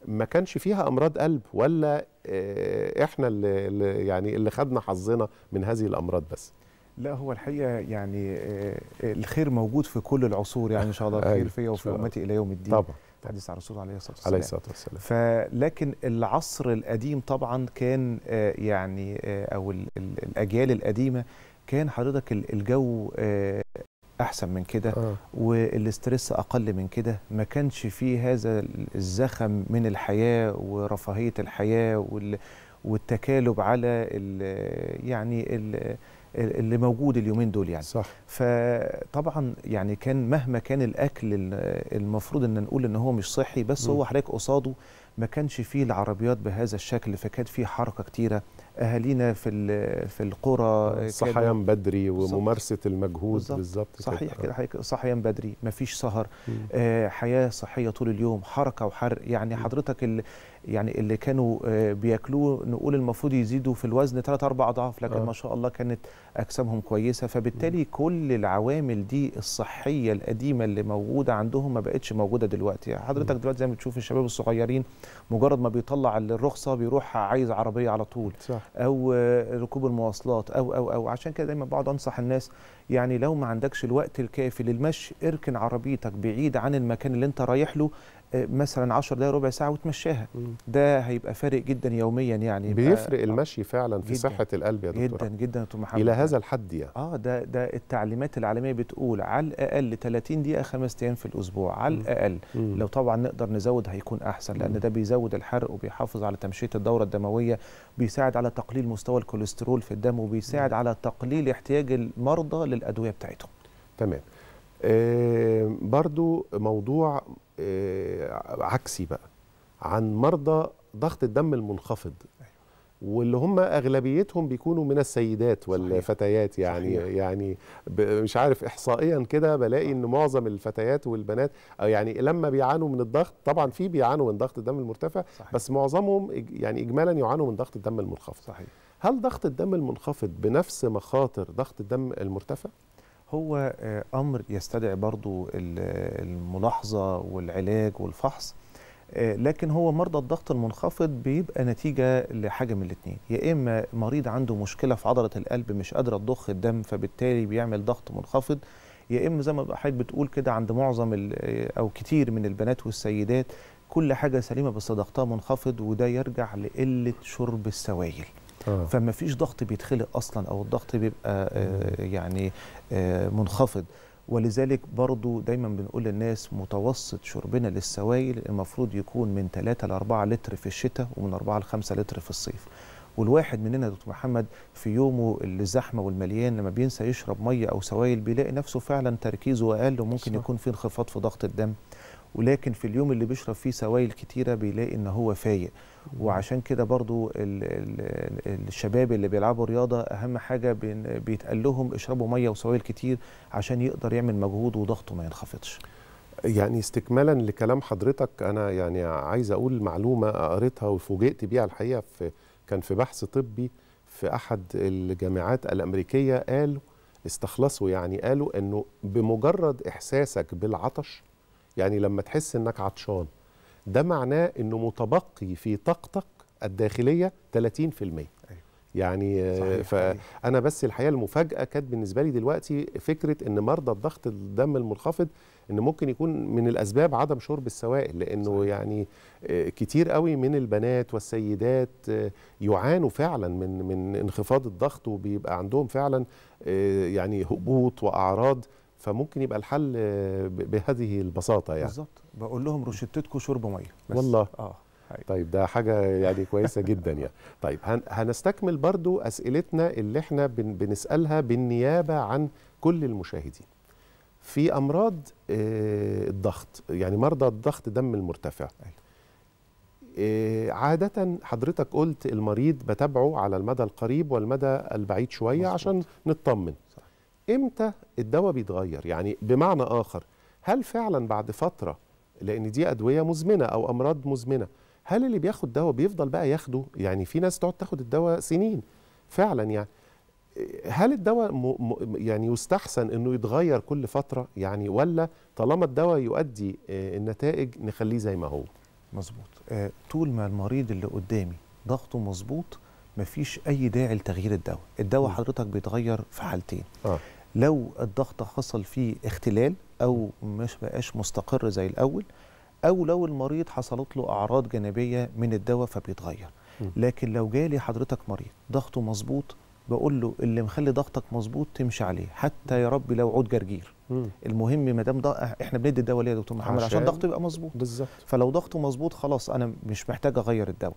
ما كانش فيها امراض قلب ولا آه، احنا اللي يعني اللي خدنا حظنا من هذه الامراض بس لا هو الحقيقه يعني آه، آه، الخير موجود في كل العصور يعني ان شاء الله الخير أيوة، فيا وفي امتي الى يوم الدين طبعا حديث عن الرسول عليه الصلاه والسلام عليه الصلاه والسلام فلكن العصر القديم طبعا كان آه، يعني او الاجيال القديمه كان حضرتك الجو احسن من كده آه. والاسترس اقل من كده ما كانش فيه هذا الزخم من الحياه ورفاهيه الحياه والتكالب على يعني اللي موجود اليومين دول يعني صح. فطبعا يعني كان مهما كان الاكل المفروض ان نقول ان هو مش صحي بس م. هو حضرتك قصاده ما كانش فيه العربيات بهذا الشكل فكان فيه حركه كتيره اهالينا في في القرى آه، صحيان بدري وممارسه المجهود بالظبط صحيح كده آه. حضرتك صحيان بدري ما فيش سهر آه حياه صحيه طول اليوم حركه وحرق يعني حضرتك يعني اللي كانوا آه، بياكلوه نقول المفروض يزيدوا في الوزن 3 4 اضعاف لكن آه. ما شاء الله كانت اجسامهم كويسه فبالتالي كل العوامل دي الصحيه القديمه اللي موجوده عندهم ما بقتش موجوده دلوقتي يعني حضرتك دلوقتي زي ما بتشوف الشباب الصغيرين مجرد ما بيطلع الرخصه بيروح عايز عربيه على طول صح. او آه، ركوب المواصلات او او او عشان كده دايما بقعد انصح الناس يعني لو ما عندكش الوقت الكافي للمشي اركن عربيتك بعيد عن المكان اللي انت رايح له مثلا 10 دقايق ربع ساعه وتمشاها ده هيبقى فارق جدا يوميا يعني بيفرق آه، المشي فعلا في صحه القلب يا دكتور جدا جدا دكتور محمد الى هذا الحد يعني اه ده ده التعليمات العالميه بتقول على الاقل 30 دقيقه خمس ايام في الاسبوع على الاقل مم. لو طبعا نقدر نزود هيكون احسن لان ده بيزود الحرق وبيحافظ على تمشيه الدوره الدمويه بيساعد على تقليل مستوى الكوليسترول في الدم وبيساعد مم. على تقليل احتياج المرضى للادويه بتاعتهم تمام آه برضو موضوع آه، عكسي بقى عن مرضى ضغط الدم المنخفض أيوة. واللي هم اغلبيتهم بيكونوا من السيدات والفتيات صحيح. يعني صحيح. يعني مش عارف احصائيا كده بلاقي آه. ان معظم الفتيات والبنات يعني لما بيعانوا من الضغط طبعا في بيعانوا من ضغط الدم المرتفع صحيح. بس معظمهم يعني اجمالا يعانوا من ضغط الدم المنخفض صحيح. هل ضغط الدم المنخفض بنفس مخاطر ضغط الدم المرتفع؟ هو آه، امر يستدعي برضو الملاحظه والعلاج والفحص آه، لكن هو مرضى الضغط المنخفض بيبقى نتيجه لحاجه من الاثنين يا اما مريض عنده مشكله في عضله القلب مش قادره تضخ الدم فبالتالي بيعمل ضغط منخفض يا اما زي ما حضرتك بتقول كده عند معظم آه، او كتير من البنات والسيدات كل حاجه سليمه بس ضغطها منخفض وده يرجع لقله شرب السوائل آه. فما فيش ضغط بيتخلق اصلا او الضغط بيبقى آه، يعني آه، منخفض ولذلك برضو دايما بنقول للناس متوسط شربنا للسوائل المفروض يكون من 3 ل 4 لتر في الشتاء ومن 4 ل 5 لتر في الصيف والواحد مننا يا دكتور محمد في يومه الزحمه والمليان لما بينسى يشرب ميه او سوائل بيلاقي نفسه فعلا تركيزه اقل وممكن يكون في انخفاض في ضغط الدم ولكن في اليوم اللي بيشرب فيه سوائل كتيره بيلاقي ان هو فايق وعشان كده برضو الشباب اللي بيلعبوا رياضه اهم حاجه بيتقال لهم اشربوا ميه وسوائل كتير عشان يقدر يعمل مجهود وضغطه ما ينخفضش يعني استكمالا لكلام حضرتك انا يعني عايز اقول معلومه قريتها وفوجئت بيها الحقيقه في كان في بحث طبي في احد الجامعات الامريكيه قالوا استخلصوا يعني قالوا انه بمجرد احساسك بالعطش يعني لما تحس انك عطشان ده معناه انه متبقي في طاقتك الداخليه 30% يعني آه، فانا بس الحقيقه المفاجاه كانت بالنسبه لي دلوقتي فكره ان مرضى الضغط الدم المنخفض ان ممكن يكون من الاسباب عدم شرب السوائل لانه صحيح. يعني آه، كتير قوي من البنات والسيدات آه، يعانوا فعلا من من انخفاض الضغط وبيبقى عندهم فعلا يعني هبوط واعراض فممكن يبقى الحل بهذه البساطه يعني بالظبط بقول لهم روشتتكم شرب ميه بس. والله اه حقيقة. طيب ده حاجة يعني كويسة جدا يعني طيب هنستكمل برضو أسئلتنا اللي احنا بن بنسألها بالنيابة عن كل المشاهدين في أمراض آه الضغط يعني مرضى الضغط دم المرتفع آه عادة حضرتك قلت المريض بتابعه على المدى القريب والمدى البعيد شوية مصبوط. عشان نطمن صح. امتى الدواء بيتغير يعني بمعنى آخر هل فعلا بعد فترة لان دي ادويه مزمنه او امراض مزمنه هل اللي بياخد دواء بيفضل بقى ياخده يعني في ناس تقعد تاخد الدواء سنين فعلا يعني هل الدواء م م يعني يستحسن انه يتغير كل فتره يعني ولا طالما الدواء يؤدي آه، النتائج نخليه زي ما هو مظبوط آه، طول ما المريض اللي قدامي ضغطه مظبوط مفيش اي داعي لتغيير الدواء الدواء حضرتك بيتغير في حالتين آه. لو الضغط حصل فيه اختلال او مش بقاش مستقر زي الاول او لو المريض حصلت له اعراض جانبيه من الدواء فبيتغير لكن لو جالي حضرتك مريض ضغطه مظبوط بقول له اللي مخلي ضغطك مظبوط تمشي عليه حتى يا رب لو عود جرجير مم. المهم ما دام احنا بندي الدواء ليه يا دكتور محمد عشان, عشان ضغطه يبقى مظبوط بالظبط فلو ضغطه مظبوط خلاص انا مش محتاج اغير الدواء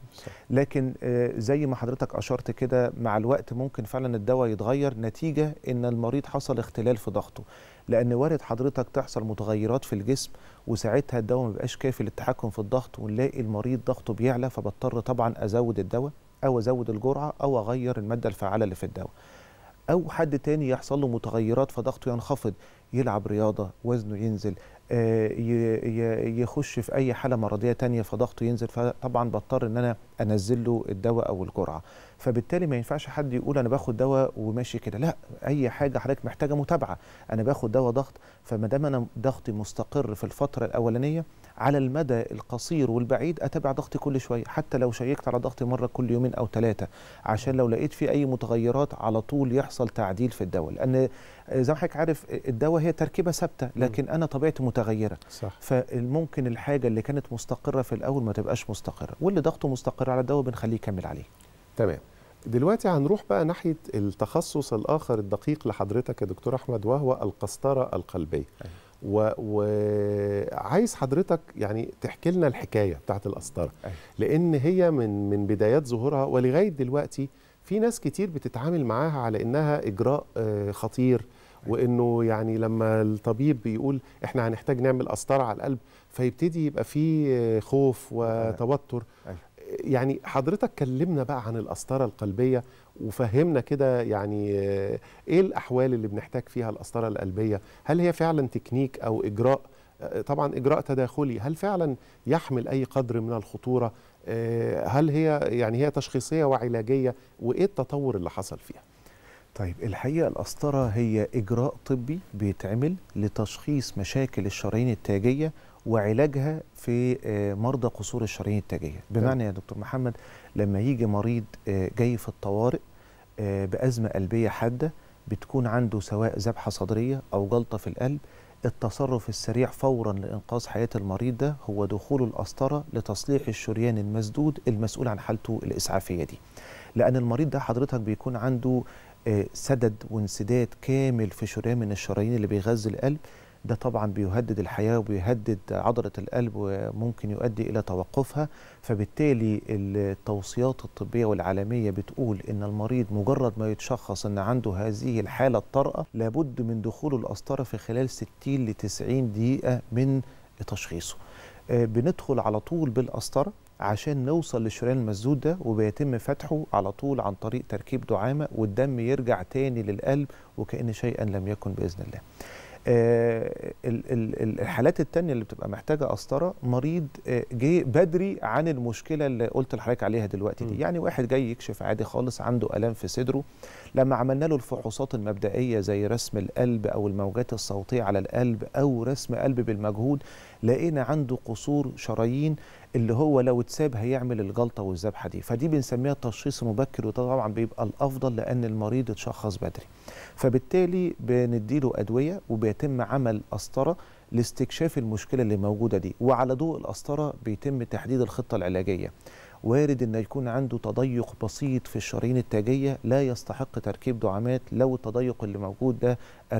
لكن آه زي ما حضرتك اشرت كده مع الوقت ممكن فعلا الدواء يتغير نتيجه ان المريض حصل اختلال في ضغطه لان وارد حضرتك تحصل متغيرات في الجسم وساعتها الدواء ما بيبقاش كافي للتحكم في الضغط ونلاقي المريض ضغطه بيعلى فبضطر طبعا ازود الدواء او ازود الجرعه او اغير الماده الفعاله اللي في الدواء او حد تاني يحصل له متغيرات فضغطه ينخفض يلعب رياضه وزنه ينزل آه، يخش في اي حاله مرضيه تانية فضغطه ينزل فطبعا بضطر ان انا انزل له الدواء او الجرعه فبالتالي ما ينفعش حد يقول انا باخد دواء وماشي كده لا اي حاجه حضرتك محتاجه متابعه انا باخد دواء ضغط فما دام انا ضغطي مستقر في الفتره الاولانيه على المدى القصير والبعيد اتابع ضغطي كل شويه حتى لو شيكت على ضغطي مره كل يومين او ثلاثه عشان لو لقيت في اي متغيرات على طول يحصل تعديل في الدواء لان زي ما حضرتك عارف الدواء هي تركيبه ثابته لكن انا طبيعتي متغيره صح. فممكن الحاجه اللي كانت مستقره في الاول ما تبقاش مستقره واللي ضغطه مستقر على الدواء بنخليه يكمل عليه تمام دلوقتي هنروح بقى ناحيه التخصص الاخر الدقيق لحضرتك يا دكتور احمد وهو القسطره القلبيه أيوة. وعايز و... حضرتك يعني تحكي لنا الحكايه بتاعت القسطره أيوة. لان هي من من بدايات ظهورها ولغايه دلوقتي في ناس كتير بتتعامل معاها على انها اجراء آه، خطير وانه يعني لما الطبيب بيقول احنا هنحتاج نعمل قسطره على القلب فيبتدي يبقى في آه، خوف وتوتر يعني حضرتك كلمنا بقى عن القسطرة القلبية وفهمنا كده يعني ايه الأحوال اللي بنحتاج فيها القسطرة القلبية هل هي فعلا تكنيك أو إجراء آه، طبعا إجراء تداخلي هل فعلا يحمل أي قدر من الخطورة آه، هل هي يعني هي تشخيصية وعلاجية وإيه التطور اللي حصل فيها طيب الحقيقة القسطرة هي إجراء طبي بيتعمل لتشخيص مشاكل الشرايين التاجية وعلاجها في آه، مرضى قصور الشرايين التاجيه بمعنى يا دكتور محمد لما يجي مريض آه، جاي في الطوارئ آه، بازمه قلبيه حاده بتكون عنده سواء ذبحه صدريه او جلطه في القلب التصرف السريع فورا لانقاذ حياه المريض ده هو دخول القسطره لتصليح الشريان المسدود المسؤول عن حالته الاسعافيه دي لان المريض ده حضرتك بيكون عنده سدد وانسداد كامل في شريان من الشرايين اللي بيغذي القلب ده طبعا بيهدد الحياة وبيهدد عضلة القلب وممكن يؤدي إلى توقفها فبالتالي التوصيات الطبية والعالمية بتقول إن المريض مجرد ما يتشخص إن عنده هذه الحالة الطارئة لابد من دخول القسطرة في خلال 60 ل 90 دقيقة من تشخيصه آه، بندخل على طول بالقسطرة عشان نوصل للشريان المسدود ده وبيتم فتحه على طول عن طريق تركيب دعامة والدم يرجع تاني للقلب وكأن شيئا لم يكن بإذن الله آه، الحالات التانية اللي بتبقى محتاجة قسطرة مريض آه، جه بدري عن المشكلة اللي قلت لحضرتك عليها دلوقتي دي يعني واحد جاي يكشف عادي خالص عنده ألام في صدره لما عملنا له الفحوصات المبدئيه زي رسم القلب او الموجات الصوتيه على القلب او رسم قلب بالمجهود لقينا عنده قصور شرايين اللي هو لو اتساب هيعمل الجلطه والذبحه دي فدي بنسميها التشخيص المبكر وده طبعا بيبقى الافضل لان المريض اتشخص بدري فبالتالي بنديله ادويه وبيتم عمل قسطره لاستكشاف المشكله اللي موجوده دي وعلى ضوء القسطره بيتم تحديد الخطه العلاجيه وارد أن يكون عنده تضيق بسيط في الشرايين التاجية لا يستحق تركيب دعامات لو التضيق اللي موجود ده 40%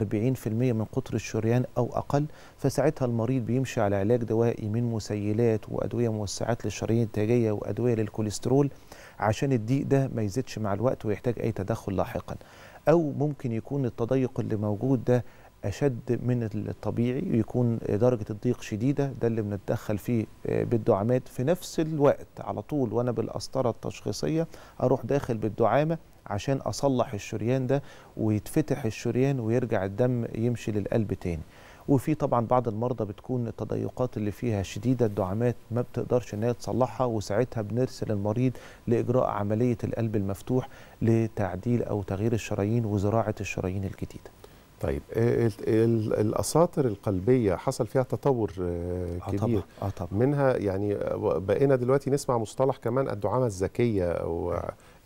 من قطر الشريان أو أقل فساعتها المريض بيمشي على علاج دوائي من مسيلات وأدوية موسعات للشرايين التاجية وأدوية للكوليسترول عشان الضيق ده ما يزيدش مع الوقت ويحتاج أي تدخل لاحقا أو ممكن يكون التضيق اللي موجود ده اشد من الطبيعي ويكون درجه الضيق شديده ده اللي بنتدخل فيه آه، بالدعامات في نفس الوقت على طول وانا بالقسطره التشخيصيه اروح داخل بالدعامه عشان اصلح الشريان ده ويتفتح الشريان ويرجع الدم يمشي للقلب تاني وفي طبعا بعض المرضى بتكون التضيقات اللي فيها شديده الدعامات ما بتقدرش ان هي تصلحها وساعتها بنرسل المريض لاجراء عمليه القلب المفتوح لتعديل او تغيير الشرايين وزراعه الشرايين الجديده طيب آه، الاساطر القلبيه حصل فيها تطور آه، آه، كبير أطبع. أطبع. منها يعني بقينا دلوقتي نسمع مصطلح كمان الدعامه الذكيه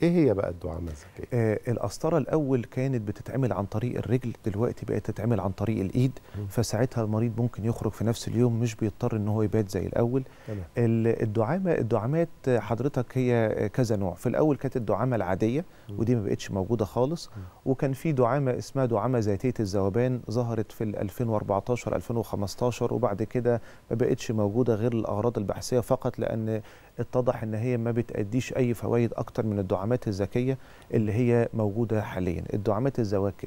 ايه هي بقى الدعامه الذكيه؟ آه القسطره الاول كانت بتتعمل عن طريق الرجل دلوقتي بقت تتعمل عن طريق الايد م. فساعتها المريض ممكن يخرج في نفس اليوم مش بيضطر ان هو يبات زي الاول تمام. الدعامه الدعامات حضرتك هي كذا نوع في الاول كانت الدعامه العاديه ودي ما بقتش موجوده خالص م. وكان في دعامه اسمها دعامه ذاتيه الذوبان ظهرت في 2014 2015 وبعد كده ما بقتش موجوده غير الاغراض البحثيه فقط لان اتضح ان هي ما بتاديش اي فوائد اكتر من الدعامات الذكيه اللي هي موجوده حاليا الدعامات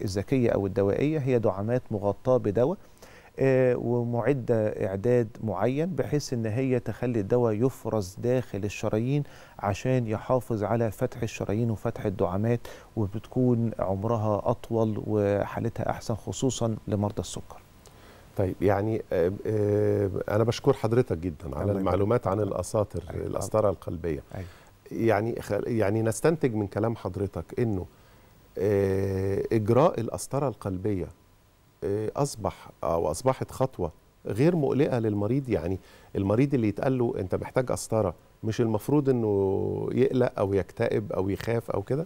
الذكيه او الدوائيه هي دعامات مغطاه بدواء آه، ومعدة إعداد معين بحيث أن هي تخلي الدواء يفرز داخل الشرايين عشان يحافظ على فتح الشرايين وفتح الدعامات وبتكون عمرها أطول وحالتها أحسن خصوصا لمرضى السكر طيب يعني آه، آه، انا بشكر حضرتك جدا على المعلومات عن أيوة. الاساطر أيوة. الاسطره القلبيه أيوة. يعني يعني نستنتج من كلام حضرتك انه آه، اجراء الاسطره القلبيه اصبح او اصبحت خطوه غير مقلقه للمريض يعني المريض اللي يتقال له انت محتاج قسطره مش المفروض انه يقلق او يكتئب او يخاف او كده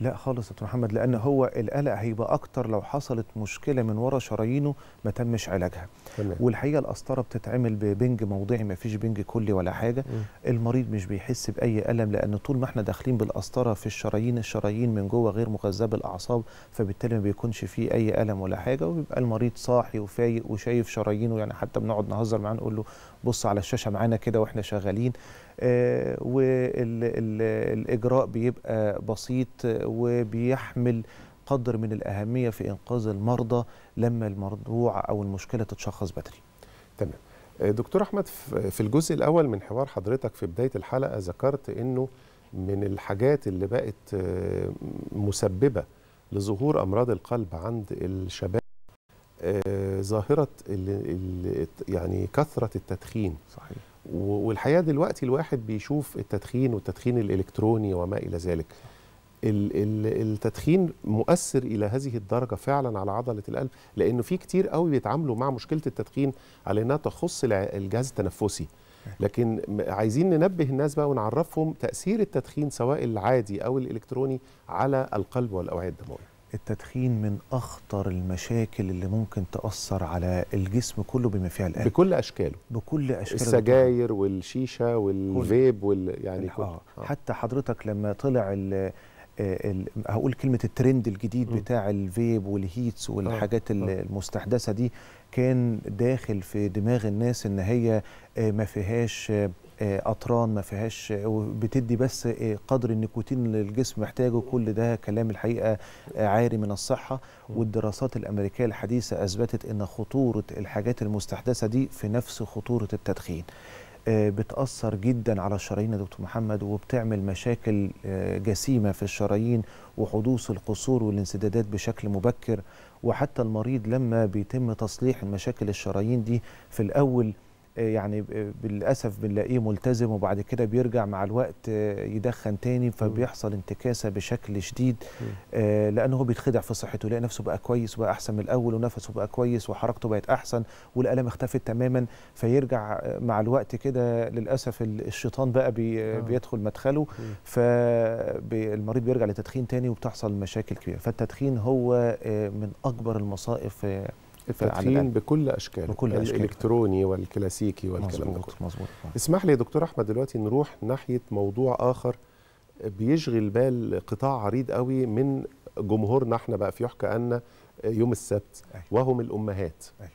لا خالص يا دكتور محمد لان هو القلق هيبقى اكتر لو حصلت مشكله من ورا شرايينه ما تمش علاجها تمام. والحقيقه القسطره بتتعمل ببنج موضعي ما فيش بنج كلي ولا حاجه م. المريض مش بيحس باي الم لان طول ما احنا داخلين بالقسطره في الشرايين الشرايين من جوه غير مغذبه الاعصاب فبالتالي ما بيكونش فيه اي الم ولا حاجه وبيبقى المريض صاحي وفايق وشايف شرايينه يعني حتى بنقعد نهزر معاه نقول له بص على الشاشه معانا كده واحنا شغالين آه، والاجراء بيبقى بسيط وبيحمل قدر من الاهميه في انقاذ المرضى لما الموضوع او المشكله تتشخص بدري. تمام. آه، دكتور احمد في الجزء الاول من حوار حضرتك في بدايه الحلقه ذكرت انه من الحاجات اللي بقت آه، مسببه لظهور امراض القلب عند الشباب ظاهره يعني كثره التدخين صحيح والحقيقه دلوقتي الواحد بيشوف التدخين والتدخين الالكتروني وما الى ذلك التدخين مؤثر الى هذه الدرجه فعلا على عضله القلب لانه في كتير قوي بيتعاملوا مع مشكله التدخين على انها تخص الجهاز التنفسي لكن عايزين ننبه الناس بقى ونعرفهم تاثير التدخين سواء العادي او الالكتروني على القلب والاوعيه الدمويه التدخين من اخطر المشاكل اللي ممكن تاثر على الجسم كله بما فيها القلب بكل اشكاله بكل اشكاله السجاير بكل. والشيشه والفيب وال يعني آه. كل. آه. حتى حضرتك لما طلع ال آه، هقول كلمه الترند الجديد م. بتاع الفيب والهيتس آه. والحاجات آه. المستحدثه دي كان داخل في دماغ الناس ان هي ما فيهاش قطران آه، ما فيهاش آه، وبتدي بس آه، قدر النيكوتين اللي الجسم محتاجه كل ده كلام الحقيقه عاري من الصحه والدراسات الامريكيه الحديثه اثبتت ان خطوره الحاجات المستحدثه دي في نفس خطوره التدخين بتأثر جدا على الشرايين يا دكتور محمد وبتعمل مشاكل جسيمة في الشرايين وحدوث القصور والانسدادات بشكل مبكر وحتى المريض لما بيتم تصليح المشاكل الشرايين دي في الأول يعني بالاسف بنلاقيه ملتزم وبعد كده بيرجع مع الوقت يدخن تاني فبيحصل انتكاسه بشكل شديد آه، لانه هو بيتخدع في صحته يلاقي نفسه بقى كويس وبقى احسن من الاول ونفسه بقى كويس وحركته بقت احسن والالم اختفت تماما فيرجع مع الوقت كده للاسف الشيطان بقى بي آه. بيدخل مدخله فالمريض بيرجع لتدخين تاني وبتحصل مشاكل كبيره فالتدخين هو آه، من اكبر المصائب في التدخين بكل اشكاله بكل أشكال. الالكتروني والكلاسيكي والكلام ده كله مظبوط اسمح لي يا دكتور احمد دلوقتي نروح ناحيه موضوع اخر بيشغل بال قطاع عريض قوي من جمهورنا احنا بقى في يحكى ان يوم السبت أيوه. وهم الامهات أيوه.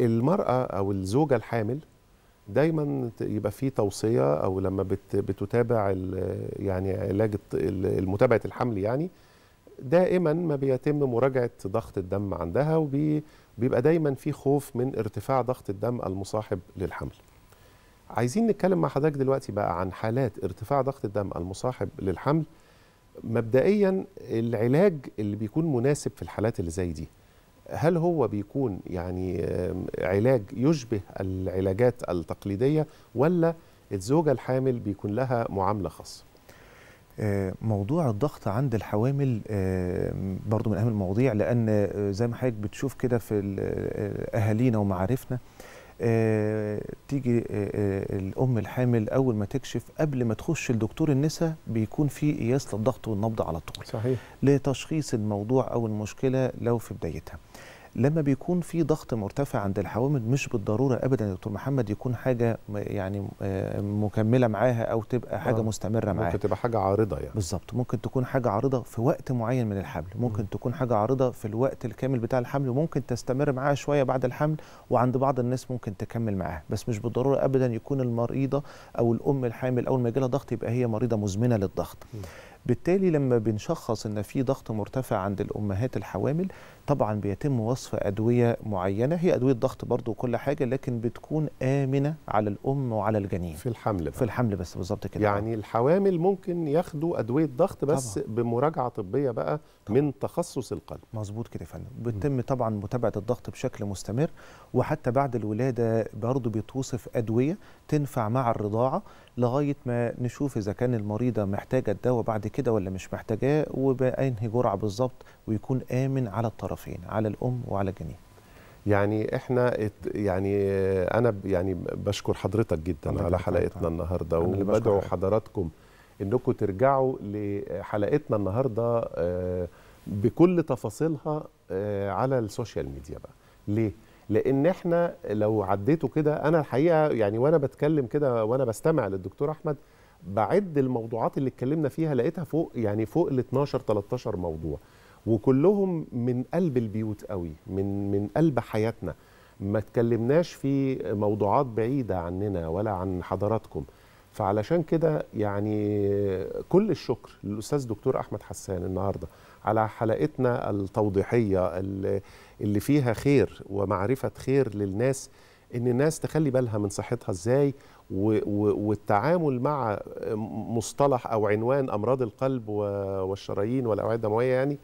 المراه او الزوجه الحامل دايما يبقى في توصيه او لما بتتابع يعني علاج متابعه الحمل يعني دائما ما بيتم مراجعه ضغط الدم عندها وبيبقى دايما في خوف من ارتفاع ضغط الدم المصاحب للحمل. عايزين نتكلم مع حضرتك دلوقتي بقى عن حالات ارتفاع ضغط الدم المصاحب للحمل. مبدئيا العلاج اللي بيكون مناسب في الحالات اللي زي دي هل هو بيكون يعني علاج يشبه العلاجات التقليديه ولا الزوجه الحامل بيكون لها معامله خاصه؟ آه، موضوع الضغط عند الحوامل آه، برضو من أهم المواضيع لأن آه، زي ما حضرتك بتشوف كده في أهالينا ومعارفنا تيجي الأم الحامل أول ما تكشف قبل ما تخش لدكتور النساء بيكون في قياس للضغط والنبض على طول صحيح لتشخيص الموضوع أو المشكلة لو في بدايتها لما بيكون في ضغط مرتفع عند الحوامل مش بالضروره ابدا يا دكتور محمد يكون حاجه يعني مكمله معاها او تبقى حاجه آه. مستمره معاها ممكن تبقى حاجه عارضه يعني بالظبط ممكن تكون حاجه عارضه في وقت معين من الحمل ممكن م. تكون حاجه عارضه في الوقت الكامل بتاع الحمل وممكن تستمر معاها شويه بعد الحمل وعند بعض الناس ممكن تكمل معاها بس مش بالضروره ابدا يكون المريضه او الام الحامل اول ما يجي لها ضغط يبقى هي مريضه مزمنه للضغط م. بالتالي لما بنشخص ان في ضغط مرتفع عند الامهات الحوامل طبعا بيتم وصف ادويه معينه هي ادويه ضغط برضو وكل حاجه لكن بتكون امنه على الام وعلى الجنين في الحمل بقى. في الحمل بس بالظبط كده يعني الحوامل ممكن ياخدوا ادويه ضغط بس طبعا. بمراجعه طبيه بقى طبعا. من تخصص القلب مظبوط كده يا فندم بتتم طبعا متابعه الضغط بشكل مستمر وحتى بعد الولاده برضو بيتوصف ادويه تنفع مع الرضاعه لغايه ما نشوف اذا كان المريضه محتاجه الدواء بعد كده ولا مش محتاجاه وبانهي جرعه بالظبط ويكون امن على الطرفين على الام وعلى الجنين يعني احنا يعني انا يعني بشكر حضرتك جدا على حلقتنا النهارده وبدعو حضراتكم انكم ترجعوا لحلقتنا النهارده آه، بكل تفاصيلها آه، على السوشيال ميديا بقى ليه لان احنا لو عديته كده انا الحقيقه يعني وانا بتكلم كده وانا بستمع للدكتور احمد بعد الموضوعات اللي اتكلمنا فيها لقيتها فوق يعني فوق ال 12 13 موضوع وكلهم من قلب البيوت قوي من من قلب حياتنا ما اتكلمناش في موضوعات بعيده عننا ولا عن حضراتكم فعلشان كده يعني كل الشكر للاستاذ دكتور احمد حسان النهارده على حلقتنا التوضيحيه اللي فيها خير ومعرفه خير للناس ان الناس تخلي بالها من صحتها ازاي والتعامل مع مصطلح او عنوان امراض القلب والشرايين والاوعيه الدمويه يعني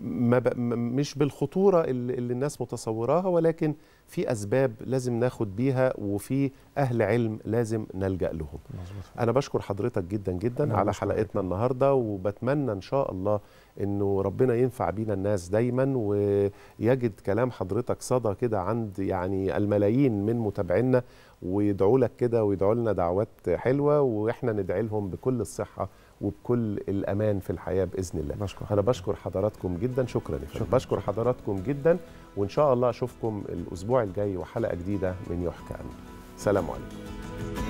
ما مش بالخطوره اللي الناس متصوراها ولكن في اسباب لازم ناخد بيها وفي اهل علم لازم نلجا لهم مزبط. انا بشكر حضرتك جدا جدا على حلقتنا النهارده وبتمنى ان شاء الله انه ربنا ينفع بينا الناس دايما ويجد كلام حضرتك صدى كده عند يعني الملايين من متابعينا ويدعوا لك كده ويدعوا لنا دعوات حلوه واحنا ندعي لهم بكل الصحه وبكل الامان في الحياه باذن الله بشكر انا بشكر حضراتكم جدا شكرا, شكرا. بشكر حضراتكم جدا وان شاء الله اشوفكم الاسبوع الجاي وحلقه جديده من يحكى عنه سلام عليكم